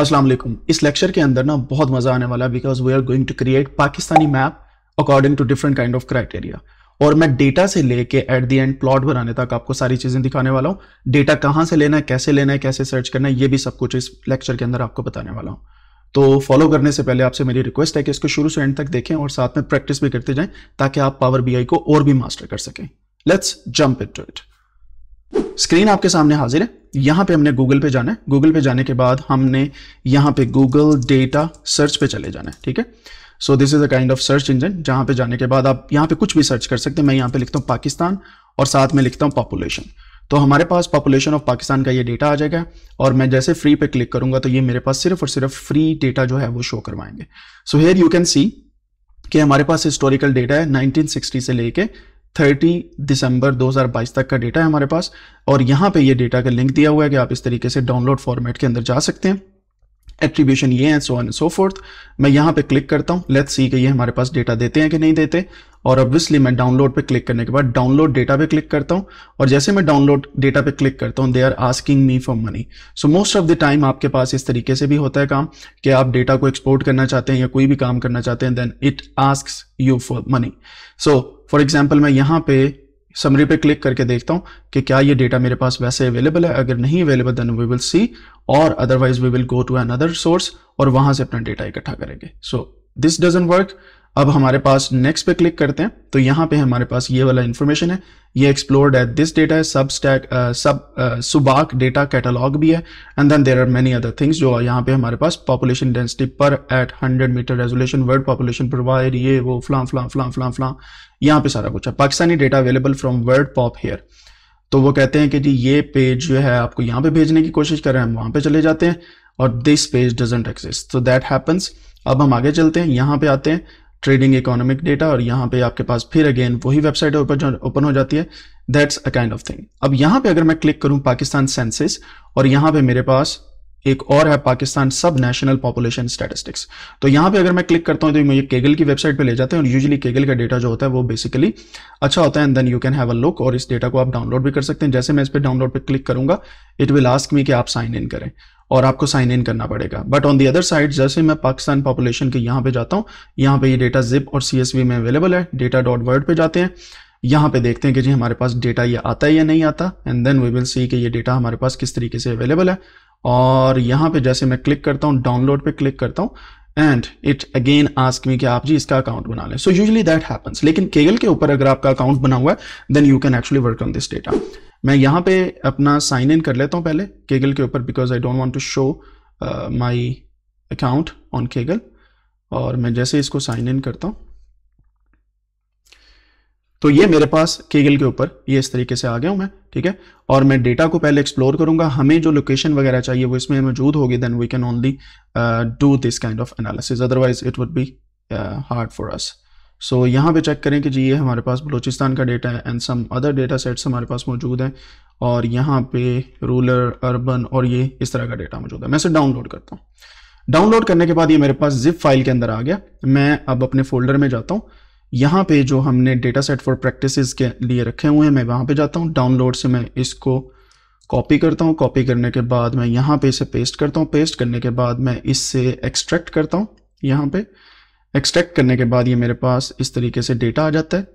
असलम इस लेक्चर के अंदर ना बहुत मज़ा आने वाला है because we are going to create पाकिस्तानी map according to different kind of criteria और मैं डेटा से लेके एट दी एंड प्लॉट बनाने तक आपको सारी चीज़ें दिखाने वाला हूँ डेटा कहाँ से लेना है कैसे लेना है कैसे सर्च करना है ये भी सब कुछ इस लेक्चर के अंदर आपको बताने वाला हूँ तो फॉलो करने से पहले आपसे मेरी रिक्वेस्ट है कि इसको शुरू से एंड तक देखें और साथ में प्रैक्टिस भी करते जाएं ताकि आप पावर बी को और भी मास्टर कर सकें let's jump it to it screen आपके सामने हाजिर है यहां पे हमने गूगल पे जाना है गूगल पे जाने के बाद हमने यहां पे गूगल डेटा सर्च पे चले जाना है ठीक है so this is a kind of search engine जहां पे जाने के बाद आप यहां पे कुछ भी सर्च कर सकते हैं मैं यहां पे लिखता हूं पाकिस्तान और साथ में लिखता हूं पॉपुलेशन तो हमारे पास पॉपुलेशन ऑफ पाकिस्तान का ये डेटा आ जाएगा और मैं जैसे फ्री पे क्लिक करूंगा तो ये मेरे पास सिर्फ और सिर्फ फ्री डेटा जो है वो शो करवाएंगे so here you can see कि हमारे पास हिस्टोरिकल डेटा है 1960 से लेके 30 दिसंबर 2022 तक का डेटा है हमारे पास और यहाँ पे ये डेटा का लिंक दिया हुआ है कि आप इस तरीके से डाउनलोड फॉर्मेट के अंदर जा सकते हैं एट्रीब्यूशन ये है सो एन सो फोर्थ मैं यहाँ पे क्लिक करता हूँ लेट्स सी कि ये हमारे पास डेटा देते हैं कि नहीं देते और ऑब्वियसली मैं डाउनलोड पे क्लिक करने के बाद डाउनलोड डेटा पे क्लिक करता हूँ और जैसे मैं डाउनलोड डेटा पे क्लिक करता हूँ they are asking me for money so most of the time आपके पास इस तरीके से भी होता है काम कि आप डेटा को एक्सपोर्ट करना चाहते हैं या कोई भी काम करना चाहते हैं then it ask you for money so for example मैं यहाँ पे समरी पे क्लिक करके देखता हूँ कि क्या ये डेटा मेरे पास वैसे अवेलेबल है अगर नहीं available then we will see और otherwise we will go to another source और वहां से अपना डेटा इकट्ठा करेंगे सो दिस डजेंट वर्क अब हमारे पास नेक्स्ट पे क्लिक करते हैं तो यहाँ पे हमारे पास ये वाला इन्फॉर्मेशन है ये एक्सप्लोर्ड एट दिस डेटा है सब स्टैक सब सुबाक डेटा कैटलॉग भी है and then there are many other things जो यहाँ पे हमारे पास population density per at 100 metre resolution world population provide ये वो फ्लां फ्लां फ्लां फ्लां फ्लां यहाँ पे सारा कुछ है पाकिस्तानी data available from world pop here तो वो कहते हैं कि जी ये पेज जो है आपको यहाँ पे भेजने की कोशिश कर रहे हैं हम वहाँ पे चले जाते हैं और दिस पेज डजेंट एक्सिस्ट तो दैट हैपन्स अब हम आगे चलते हैं यहाँ पे आते हैं ट्रेडिंग इकोनॉमिक डेटा और यहाँ पे आपके पास फिर अगेन वही वेबसाइट ओपन हो जाती है that's a kind of thing अब यहाँ पे अगर मैं क्लिक करूँ पाकिस्तान सेंसिस और यहाँ पे मेरे पास एक और है पाकिस्तान सब नेशनल पॉपुलेशन स्टैटिस्टिक्स तो यहां पे अगर मैं क्लिक करता हूं तो मुझे केगल की वेबसाइट पे ले जाते हैं और यूजली केगल का डेटा जो होता है वो बेसिकली अच्छा होता है and then you can have a look और इस डेटा को आप डाउनलोड भी कर सकते हैं जैसे मैं इस पर डाउनलोड पर क्लिक करूंगा इट विल आस्क मी कि आप साइन इन करें और आपको साइन इन करना पड़ेगा but on the other side जैसे मैं पाकिस्तान पॉपुलेशन के यहाँ पे जाता हूँ यहाँ पे ये डेटा जिप और सी में अवेलेबल है डेटा डॉट वर्ड पे जाते हैं यहाँ पे देखते हैं कि जी हमारे पास डेटा ये आता है या नहीं आता and then we will see कि ये डेटा हमारे पास किस तरीके से अवेलेबल है और यहाँ पे जैसे मैं क्लिक करता हूँ डाउनलोड पे क्लिक करता हूँ and it again ask me कि आप जी इसका अकाउंट बना लें सो यूजली दैट हैपन्स लेकिन केगल के ऊपर अगर आपका अकाउंट बना हुआ है then you can actually work on this data मैं यहाँ पे अपना साइन इन कर लेता हूँ पहले केगल के ऊपर because I don't want to show my account on Kaggle और मैं जैसे इसको साइन इन करता हूँ तो ये मेरे पास केगल के ऊपर ये इस तरीके से आ गया हूँ मैं ठीक है और मैं डेटा को पहले एक्सप्लोर करूंगा हमें जो लोकेशन वगैरह चाहिए वो इसमें मौजूद होगी then we can only do this kind of analysis otherwise it would be hard for us so यहाँ पे चेक करें कि जी ये हमारे पास बलूचिस्तान का डेटा है and some other data sets हमारे पास मौजूद हैं और यहाँ पे रूलर अर्बन और ये इस तरह का डेटा मौजूद है मैं इसे डाउनलोड करता हूँ डाउनलोड करने के बाद ये मेरे पास जिप फाइल के अंदर आ गया मैं अब अपने फोल्डर में जाता हूँ यहाँ पे जो हमने डेटा सेट फॉर प्रैक्टिस के लिए रखे हुए हैं मैं वहाँ पे जाता हूँ डाउनलोड से मैं इसको कॉपी करता हूँ कॉपी करने के बाद मैं यहाँ पे इसे पेस्ट करता हूँ पेस्ट करने के बाद मैं इससे एक्सट्रैक्ट करता हूँ यहाँ पे एक्सट्रैक्ट करने के बाद ये मेरे पास इस तरीके से डेटा आ जाता है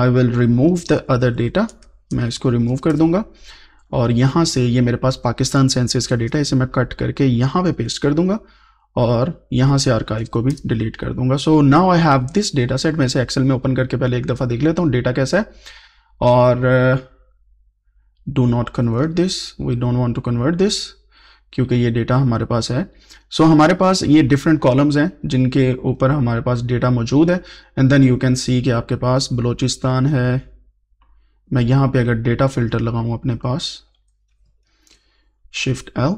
I will remove the other data मैं इसको रिमूव कर दूंगा और यहाँ से ये मेरे पास पाकिस्तान सेंसेस का डेटा इसे मैं कट करके यहाँ पे पेस्ट कर दूंगा और यहाँ से आर्काइव को भी डिलीट कर दूंगा so now I have this data set मैं इसे एक्सेल में ओपन करके पहले एक दफ़ा देख लेता हूँ डेटा कैसा है और do not convert this we don't want to convert this क्योंकि ये डेटा हमारे पास है सो so, हमारे पास ये डिफरेंट कॉलम्स हैं जिनके ऊपर हमारे पास डेटा मौजूद है and then you can see कि आपके पास बलोचिस्तान है मैं यहाँ पे अगर डेटा फिल्टर लगाऊँ अपने पास शिफ्ट एल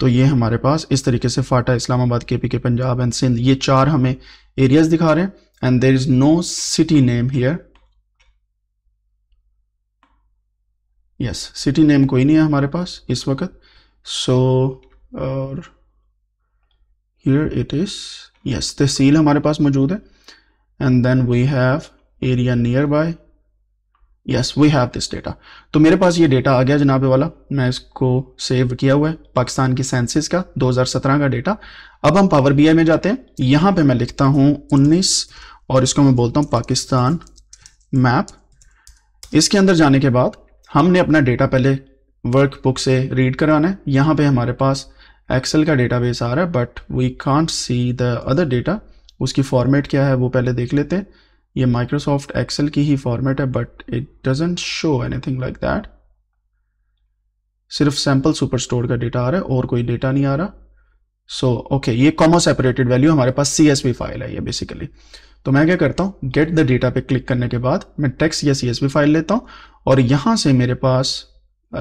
तो ये हमारे पास इस तरीके से फाटा इस्लामाबाद के पी के पंजाब एंड सिंध ये चार हमें एरियाज दिखा रहे हैं and there is no city name here yes city name कोई नहीं है हमारे पास इस वक्त सो और here it is yes tehsil हमारे पास मौजूद है and then we have area nearby yes we have this data तो मेरे पास ये डेटा आ गया जनाबे वाला मैं इसको सेव किया हुआ है पाकिस्तान की सेंसिस का 2017 का डेटा अब हम पावर बी में जाते हैं यहाँ पे मैं लिखता हूँ 19 और इसको मैं बोलता हूँ पाकिस्तान मैप इसके अंदर जाने के बाद हमने अपना डेटा पहले वर्क बुक से रीड कराना है यहाँ पे हमारे पास एक्सेल का डेटा आ रहा है but we can't see the other data उसकी फॉर्मेट क्या है वो पहले देख लेते हैं ये माइक्रोसॉफ्ट एक्सेल की ही फॉर्मेट है but it doesn't show anything like that सिर्फ सैम्पल सुपर स्टोर का डेटा आ रहा है और कोई डेटा नहीं आ रहा सो so, ओके okay, ये कॉमो सेपरेटेड वैल्यू हमारे पास सी फाइल है ये बेसिकली तो मैं क्या करता हूँ गेट द डेटा पे क्लिक करने के बाद मैं टेक्स्ट या सी फाइल लेता हूँ और यहां से मेरे पास आ,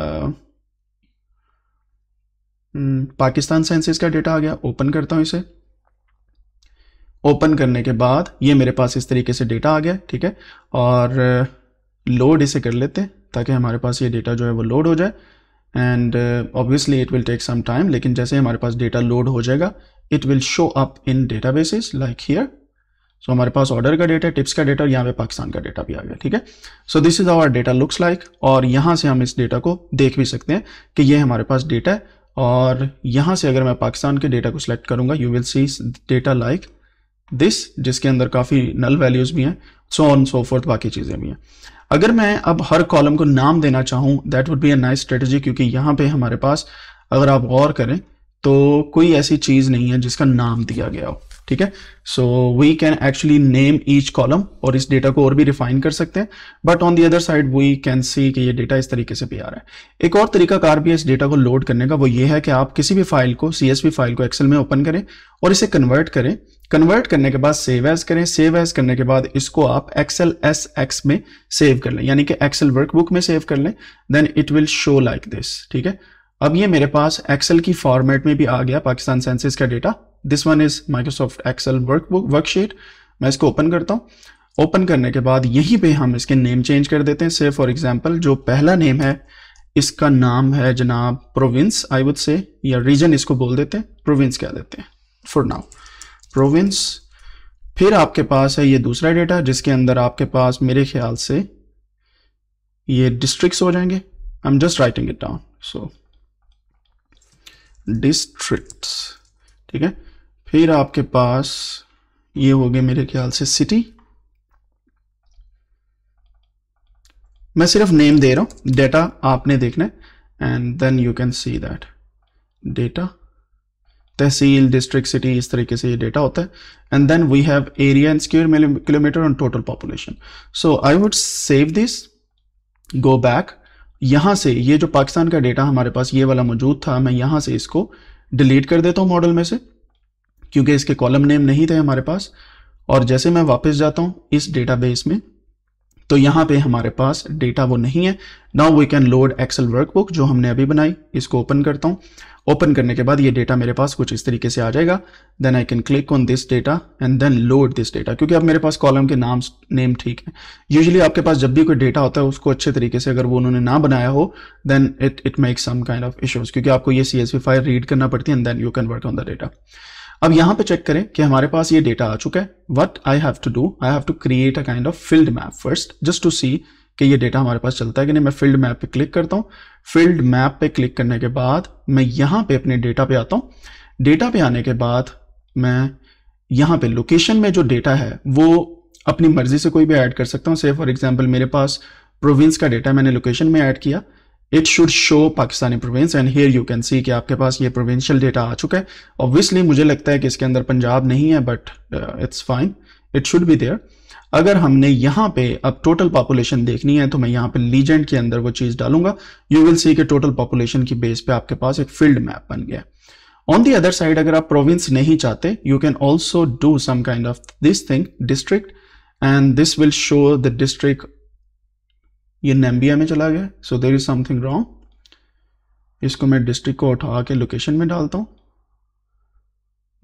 हम्म, पाकिस्तान सेंसिस का डेटा आ गया ओपन करता हूँ इसे ओपन करने के बाद ये मेरे पास इस तरीके से डेटा आ गया ठीक है और लोड uh, इसे कर लेते हैं ताकि हमारे पास ये डेटा जो है वो लोड हो जाए and obviously it will take some time लेकिन जैसे हमारे पास डेटा लोड हो जाएगा it will show up in data basis like here so हमारे पास ऑर्डर का डेटा टिप्स का डेटा और यहाँ पे पाकिस्तान का डेटा भी आ गया ठीक है so this is our data looks like और यहाँ से हम इस डेटा को देख भी सकते हैं कि ये हमारे पास डेटा है और यहाँ से अगर मैं पाकिस्तान के डेटा को सिलेक्ट करूँगा you will see data like this जिसके अंदर काफ़ी नल वैल्यूज़ भी हैं सो ऑन सो फोर्थ बाकी चीज़ें भी हैं अगर मैं अब हर कॉलम को नाम देना चाहूं that would be a nice strategy क्योंकि यहां पे हमारे पास अगर आप गौर करें तो कोई ऐसी चीज़ नहीं है जिसका नाम दिया गया हो ठीक है so we can actually name each column और इस डेटा को और भी रिफाइन कर सकते हैं but on the other side we can see कि ये डेटा इस तरीके से भी आ रहा है एक और तरीका कार भी इस डेटा को लोड करने का वो ये है कि आप किसी भी फाइल को सी फाइल को एक्सेल में ओपन करें और इसे कन्वर्ट करें कन्वर्ट करने के बाद सेव एज करें सेव एज करने के बाद इसको आप एक्सेल एस एक्स में सेव कर लें यानी कि एक्सेल वर्कबुक में सेव कर लें then it will show like this ठीक है अब ये मेरे पास एक्सेल की फॉर्मेट में भी आ गया पाकिस्तान सेंसिस का data this one is Microsoft Excel workbook worksheet मैं इसको ओपन करता हूँ ओपन करने के बाद यहीं पे हम इसके नेम चेंज कर देते हैं से फॉर एग्जांपल जो पहला नेम है इसका नाम है जनाब प्रोविंस आई वुड से या रीजन इसको बोल देते हैं प्रोविंस कह देते हैं फॉर नाउ प्रोविंस फिर आपके पास है ये दूसरा डेटा जिसके अंदर आपके पास मेरे ख्याल से ये डिस्ट्रिक्ट हो जाएंगे I am just writing it down so district ठीक है फिर आपके पास ये हो गए मेरे ख्याल से सिटी मैं सिर्फ नेम दे रहा हूं डेटा आपने देखना है and then you can see that data tehsil district city इस तरीके से ये डेटा होता है and then we have area and square kilometre on total population so I would save this go back यहाँ से ये जो पाकिस्तान का डेटा हमारे पास ये वाला मौजूद था मैं यहां से इसको डिलीट कर देता हूँ मॉडल में से क्योंकि इसके कॉलम नेम नहीं थे हमारे पास और जैसे मैं वापस जाता हूँ इस डेटाबेस में तो यहाँ पे हमारे पास डेटा वो नहीं है now we can load Excel workbook जो हमने अभी बनाई इसको ओपन करता हूँ ओपन करने के बाद ये डेटा मेरे पास कुछ इस तरीके से आ जाएगा then I can click on this data and then load this data क्योंकि अब मेरे पास कॉलम के नाम नेम ठीक है यूजली आपके पास जब भी कोई डेटा होता है उसको अच्छे तरीके से अगर वो उन्होंने ना बनाया हो then it it make some kind of issues क्योंकि आपको ये सी फाइल रीड करना पड़ती है and then you can work on the data अब यहां पे चेक करें कि हमारे पास ये डेटा आ चुका है what I have to do I have to create a kind of field map first just to see कि ये डेटा हमारे पास चलता है कि नहीं मैं फील्ड मैप पे क्लिक करता हूँ फील्ड मैप पे क्लिक करने के बाद मैं यहाँ पे अपने डेटा पे आता हूँ डेटा पे आने के बाद मैं यहाँ पे लोकेशन में जो डेटा है वो अपनी मर्जी से कोई भी ऐड कर सकता हूँ से फॉर एग्जाम्पल मेरे पास प्रोविंस का डेटा मैंने लोकेशन में ऐड किया it should show Pakistani province and here you can see कि आपके पास ये प्रोविंशियल डेटा आ चुका है ऑब्वियसली मुझे लगता है कि इसके अंदर पंजाब नहीं है but it's fine it should be there अगर हमने यहाँ पे अब टोटल पॉपुलेशन देखनी है तो मैं यहाँ पे लीजेंड के अंदर वो चीज़ डालूंगा यू विल सी के टोटल पॉपुलेशन की बेस पे आपके पास एक फील्ड मैप बन गया ऑन दी अदर साइड अगर आप प्रोविंस नहीं चाहते you can also do some kind of this thing district and this will show the district ये नैम्बिया में चला गया so there is something wrong इसको मैं डिस्ट्रिक्ट को उठा के लोकेशन में डालता हूँ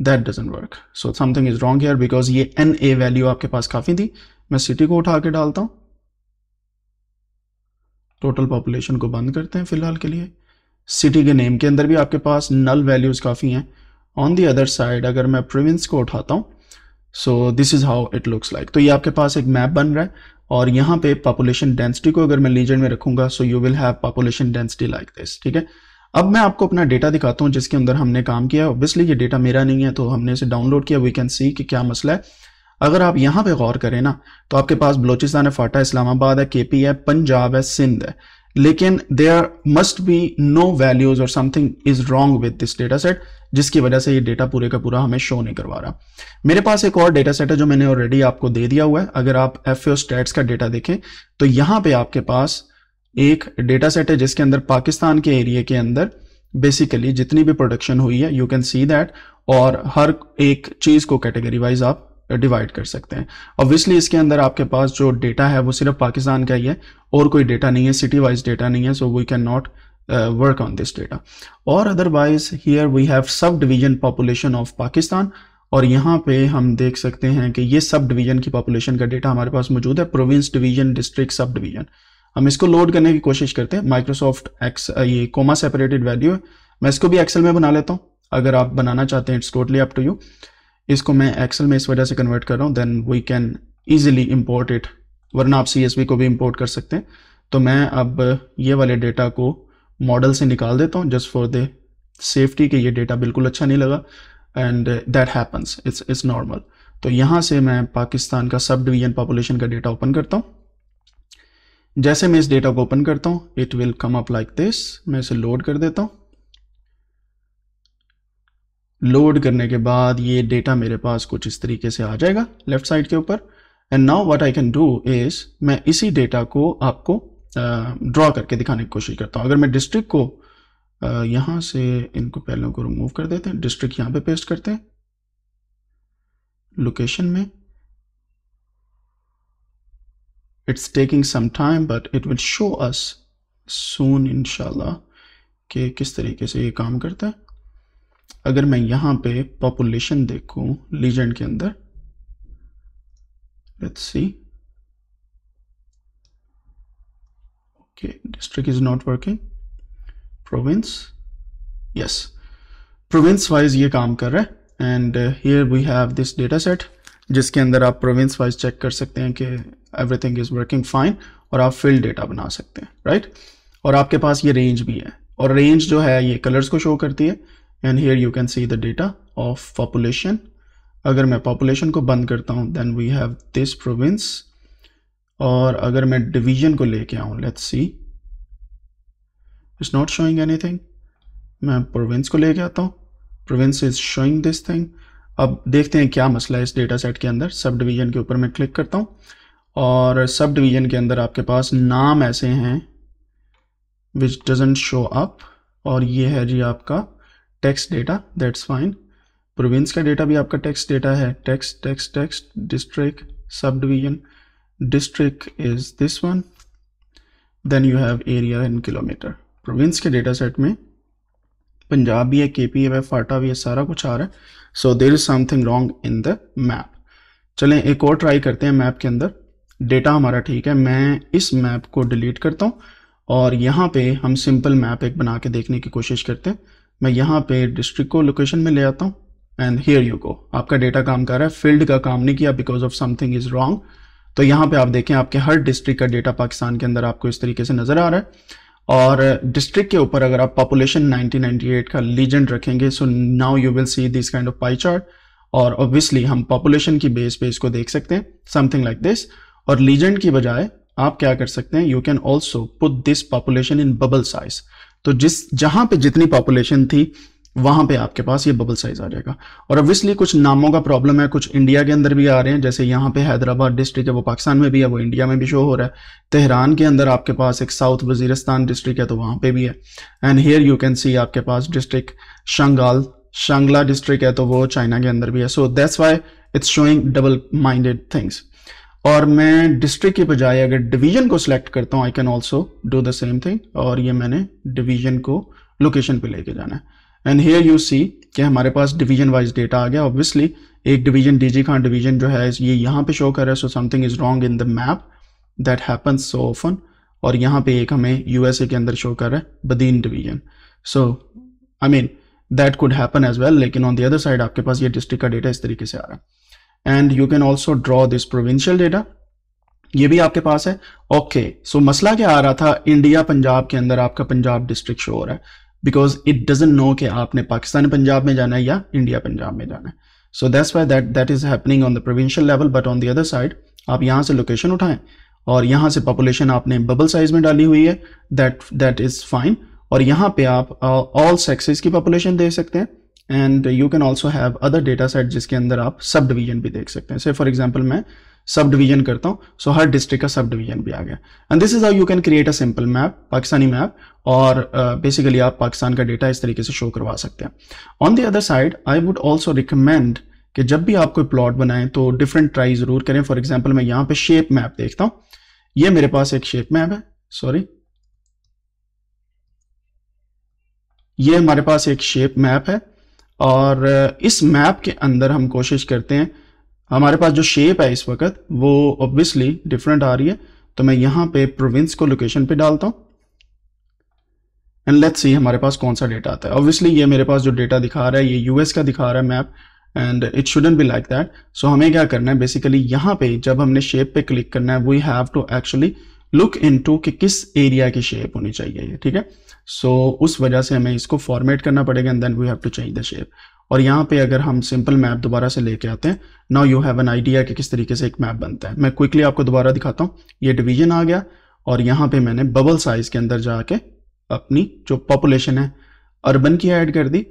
that doesn't work so something is wrong here because ये एन ए वैल्यू आपके पास काफ़ी थी मैं सिटी को उठा के डालता हूँ टोटल पॉपुलेशन को बंद करते हैं फिलहाल के लिए सिटी के नेम के अंदर भी आपके पास नल वैल्यूज़ काफ़ी हैं ऑन दी अदर साइड अगर मैं प्रोविंस को उठाता हूँ so this is how it looks like तो ये आपके पास एक मैप बन रहा है और यहाँ पे पॉपुलेशन डेंसिटी को अगर मैं लीजेंड में रखूंगा so you will have population density like this ठीक है अब मैं आपको अपना डेटा दिखाता हूँ जिसके अंदर हमने काम किया ऑब्वियसली ये डेटा मेरा नहीं है तो हमने इसे डाउनलोड किया वी कैन सी कि क्या मसला है अगर आप यहाँ पे गौर करें ना तो आपके पास बलोचिस्तान है फाटा इस्लामाबाद है केपी है पंजाब है सिंध है लेकिन there must be no values और something is wrong with this data set जिसकी वजह से ये डेटा पूरे का पूरा हमें शो नहीं करवा रहा मेरे पास एक और डेटा सेट है जो मैंने ऑलरेडी आपको दे दिया हुआ है अगर आप एफ स्टेट्स का डेटा देखें तो यहां पे आपके पास एक डेटा सेट है जिसके अंदर पाकिस्तान के एरिए के अंदर बेसिकली जितनी भी प्रोडक्शन हुई है यू कैन सी दैट और हर एक चीज़ को कैटेगरी वाइज आप डिवाइड कर सकते हैं ऑब्वियसली इसके अंदर आपके पास जो डेटा है वो सिर्फ पाकिस्तान का ही है और कोई डेटा नहीं है सिटी वाइज डेटा नहीं है so we can not work on this data और otherwise here we have subdivision population of Pakistan और यहाँ पे हम देख सकते हैं कि ये सब डिवीजन की पॉपुलेशन का डेटा हमारे पास मौजूद है province division district subdivision हम इसको लोड करने की कोशिश करते हैं माइक्रोसॉफ्ट एक्स uh, ये कोमा सेपरेटेड वैल्यू है मैं इसको भी एक्सेल में बना लेता हूँ अगर आप बनाना चाहते हैं it's totally up to you इसको मैं एक्सेल में इस वजह से कन्वर्ट कर रहा हूँ then we can easily import it वरना आप सी को भी इम्पोर्ट कर सकते हैं तो मैं अब ये वाले डेटा को मॉडल से निकाल देता हूँ जस्ट फॉर द सेफ्टी के ये डेटा बिल्कुल अच्छा नहीं लगा and that happens it's it's normal तो यहाँ से मैं पाकिस्तान का सब डिवीजन पॉपुलेशन का डेटा ओपन करता हूँ जैसे मैं इस डेटा को ओपन करता हूँ it will come up like this मैं इसे लोड कर देता हूँ लोड करने के बाद ये डेटा मेरे पास कुछ इस तरीके से आ जाएगा लेफ्ट साइड के ऊपर and now what I can do is मैं इसी डेटा को आपको ड्रॉ करके दिखाने की कोशिश करता हूँ अगर मैं डिस्ट्रिक्ट को यहाँ से इनको पहले को रिमूव कर देते हैं डिस्ट्रिक्ट यहाँ पे पेस्ट करते हैं लोकेशन में it's taking some time but it will show us soon इनशाला कि किस तरीके से ये काम करता है अगर मैं यहां पे पॉपुलेशन देखूं लीजेंड के अंदर let's see okay district is not working province yes province wise ये काम कर रहा है and here we have this data set जिसके अंदर आप प्रोविंस वाइज चेक कर सकते हैं कि एवरीथिंग इज वर्किंग फाइन और आप फिल्ड डेटा बना सकते हैं राइट right? और आपके पास ये रेंज भी है और रेंज जो है ये कलर्स को शो करती है and here you can see the data of population अगर मैं पॉपुलेशन को बंद करता हूँ then we have this province और अगर मैं डिवीजन को लेके आऊँ let's see it's not showing anything मैं प्रोविंस को लेके आता हूँ province is showing this thing अब देखते हैं क्या मसला है इस डेटा सेट के अंदर सब डिवीजन के ऊपर मैं क्लिक करता हूँ और सब डिवीजन के अंदर आपके पास नाम ऐसे हैं विच डजेंट शो अप और ये है जी आपका text data that's fine province का डेटा भी आपका टेक्स्ट डेटा है text text text district subdivision district is this one then you have area and kilometre province के डेटा सेट में पंजाब भी है के पी है फाटा भी है सारा कुछ आ रहा है so there is something wrong in the map चलें एक और ट्राई करते हैं मैप के अंदर डेटा हमारा ठीक है मैं इस मैप को डिलीट करता हूँ और यहाँ पे हम सिंपल मैप एक बना के देखने की कोशिश करते हैं मैं यहाँ पे डिस्ट्रिक्ट को लोकेशन में ले आता हूँ एंड हेयर यू गो आपका डेटा काम कर रहा है फील्ड का काम नहीं किया because of something is wrong तो यहाँ पे आप देखें आपके हर डिस्ट्रिक्ट का डेटा पाकिस्तान के अंदर आपको इस तरीके से नज़र आ रहा है और डिस्ट्रिक्ट के ऊपर अगर आप पॉपुलेशन 1998 का लीजेंड रखेंगे so now you will see this kind of pie chart और ऑब्वियसली हम पॉपुलेशन की बेस पे इसको देख सकते हैं समथिंग लाइक दिस और लीजेंड की बजाय आप क्या कर सकते हैं you can also put this population in bubble size तो जिस जहां पे जितनी पॉपुलेशन थी वहां पे आपके पास ये बबल साइज आ जाएगा और ऑब्वियसली कुछ नामों का प्रॉब्लम है कुछ इंडिया के अंदर भी आ रहे हैं जैसे यहाँ पे हैदराबाद डिस्ट्रिक्ट है वो पाकिस्तान में भी है वो इंडिया में भी शो हो रहा है तेहरान के अंदर आपके पास एक साउथ वजीरस्तान डिस्ट्रिक्ट है तो वहाँ पे भी है and here you can see आपके पास डिस्ट्रिक्ट शंगाल शंगला डिस्ट्रिक्ट है तो वो चाइना के अंदर भी है so that's why it's showing double minded things और मैं डिस्ट्रिक्ट की बजाय अगर डिवीजन को सिलेक्ट करता हूँ I can also do the same thing और ये मैंने डिवीजन को लोकेशन पे लेके जाना है एंड हेयर यू सी कि हमारे पास डिवीजन वाइज डेटा आ गया ऑब्वियसली एक डिवीजन डीजी खान डिवीजन जो है ये यहाँ पे शो कर रहा है so something is wrong in the map that happens so often और यहाँ पे एक हमें यूएसए के अंदर शो कर रहा है Badin division so I mean that could happen as well लेकिन ऑन द अदर साइड आपके पास ये डिस्ट्रिक्ट का डेटा इस तरीके से आ रहा है and you can also draw this provincial data ये भी आपके पास है ओके okay, सो so मसला क्या आ रहा था इंडिया पंजाब के अंदर आपका पंजाब डिस्ट्रिक्ट शो हो रहा है बिकॉज इट डजेंट नो कि आपने पाकिस्तान पंजाब में जाना है या इंडिया पंजाब में जाना है so that's why that that is happening on the provincial level but on the other side आप यहाँ से लोकेशन उठाएं और यहाँ से पॉपुलेशन आपने बबल साइज में डाली हुई है दैट दैट इज फाइन और यहाँ पे आप ऑल uh, सेक्सेस की पॉपुलेशन दे सकते हैं and you can also have other data set जिसके अंदर आप सब डिवीजन भी देख सकते हैं से फॉर एग्जाम्पल मैं सब डिवीजन करता हूँ सो so हर डिस्ट्रिक्ट का सब डिवीजन भी आ गया and this is how you can create a simple map Pakistani map और बेसिकली uh, आप पाकिस्तान का डेटा इस तरीके से शो करवा सकते हैं on the other side I would also recommend कि जब भी आप कोई प्लॉट बनाएं तो डिफरेंट ट्राई ज़रूर करें फॉर एग्जाम्पल मैं यहाँ पे शेप मैप देखता हूँ ये मेरे पास एक शेप मैप है सॉरी ये हमारे पास एक शेप मैप है और इस मैप के अंदर हम कोशिश करते हैं हमारे पास जो शेप है इस वक्त वो ऑब्वियसली डिफरेंट आ रही है तो मैं यहाँ पे प्रोविंस को लोकेशन पे डालता हूँ एंड लेट्स सी हमारे पास कौन सा डेटा आता है ऑब्वियसली ये मेरे पास जो डेटा दिखा रहा है ये यूएस का दिखा रहा है map and it shouldn't be like that so हमें क्या करना है बेसिकली यहाँ पे जब हमने शेप पे क्लिक करना है we have to actually look into कि किस एरिया की शेप होनी चाहिए ठीक है सो so, उस वजह से हमें इसको फॉर्मेट करना पड़ेगा and then we have to change the shape और यहाँ पे अगर हम सिंपल मैप दोबारा से लेके आते हैं now you have an idea कि किस तरीके से एक मैप बनता है मैं क्विकली आपको दोबारा दिखाता हूँ ये डिवीजन आ गया और यहाँ पे मैंने बबल साइज के अंदर जाके अपनी जो पॉपुलेशन है अर्बन की ऐड कर दी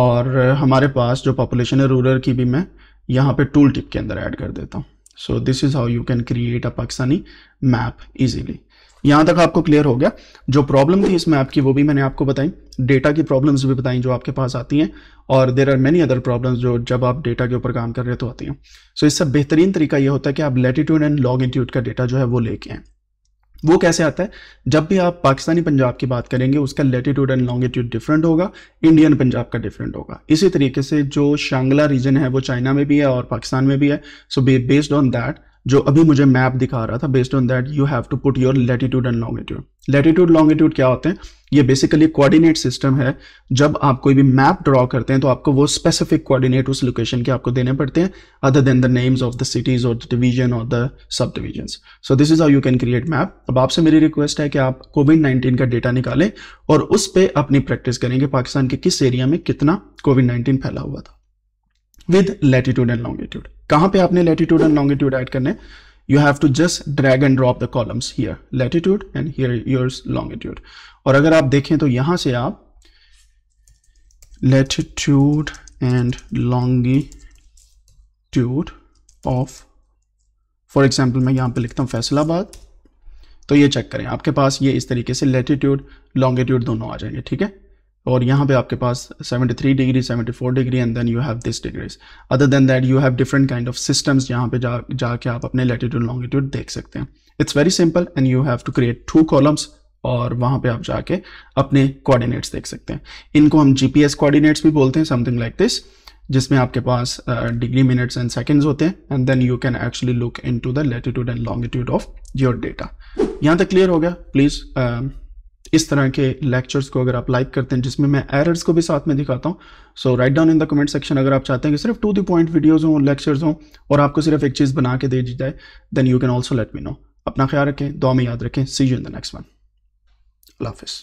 और हमारे पास जो पॉपुलेशन है रूरल की भी मैं यहाँ पे टूल टिप के अंदर ऐड कर देता हूँ so this is how you can create a Pakistani map easily यहाँ तक आपको क्लियर हो गया जो प्रॉब्लम थी इस मैप की वो भी मैंने आपको बताई डेटा की प्रॉब्लम्स भी बताई जो आपके पास आती हैं और there are many other problems जो जब आप डेटा के ऊपर काम कर रहे तो आती हैं सो so, इससे बेहतरीन तरीका ये होता है कि आप लेटीट्यूड एंड लॉन्गिट्यूड का डेटा जो है वो लेके आए वो कैसे आता है जब भी आप पाकिस्तानी पंजाब की बात करेंगे उसका लेटीट्यूड एंड लॉन्गिट्यूड डिफरेंट होगा इंडियन पंजाब का डिफरेंट होगा इसी तरीके से जो शांगला रीजन है वो चाइना में भी है और पाकिस्तान में भी है सो बेस्ड ऑन दैट जो अभी मुझे मैप दिखा रहा था based on that you have to put your latitude and longitude latitude longitude क्या होते हैं ये बेसिकली कोऑर्डिनेट सिस्टम है जब आप कोई भी मैप ड्रॉ करते हैं तो आपको वो स्पेसिफिक कोऑर्डिनेट उस लोकेशन के आपको देने पड़ते हैं other than the names of the cities और द डिवीजन और the subdivision so this is how you can create map अब आपसे मेरी रिक्वेस्ट है कि आप कोविड नाइन्टीन का डेटा निकालें और उस पर अपनी प्रैक्टिस करेंगे पाकिस्तान के किस एरिया में कितना कोविड नाइन्टीन फैला हुआ था विद लेटीट्यूड एंड लॉन्गिट्यूड कहां पे आपने लेटीट्यूड एंड लॉन्गिट्यूड ऐड करने you have to just drag and drop the columns here latitude and here yours longitude और अगर आप देखें तो यहां से आप latitude and longitude of for example मैं यहां पे लिखता हूं फैसलाबाद तो ये चेक करें आपके पास ये इस तरीके से लेटीट्यूड लॉन्गिट्यूड दोनों आ जाएंगे ठीक है और यहाँ पे आपके पास 73 degree 74 degree and then you have this degrees other than that you have different kind of systems यहाँ पे जा जाके आप अपने लेटिट्यूड लॉन्गिट्यूड देख सकते हैं it's very simple and you have to create two columns और वहाँ पे आप जाके अपने कोऑर्डिनेट्स देख सकते हैं इनको हम जी पी भी बोलते हैं समथिंग लाइक दिस जिसमें आपके पास डिग्री मिनट्स एंड सेकेंड्स होते हैं and then you can actually look into the latitude and longitude of your data यहाँ तक क्लियर हो गया प्लीज़ इस तरह के लेक्चर्स को अगर आप लाइक करते हैं जिसमें मैं एरर्स को भी साथ में दिखाता हूँ so write down in the comment section अगर आप चाहते हैं कि सिर्फ टू दी पॉइंट वीडियोज़ हों लेक्चर्स हों और आपको सिर्फ एक चीज़ बना के दे दी जाए then you can also let me know अपना ख्याल रखें दो में याद रखें see you in the next one अल्लाह हाफिज़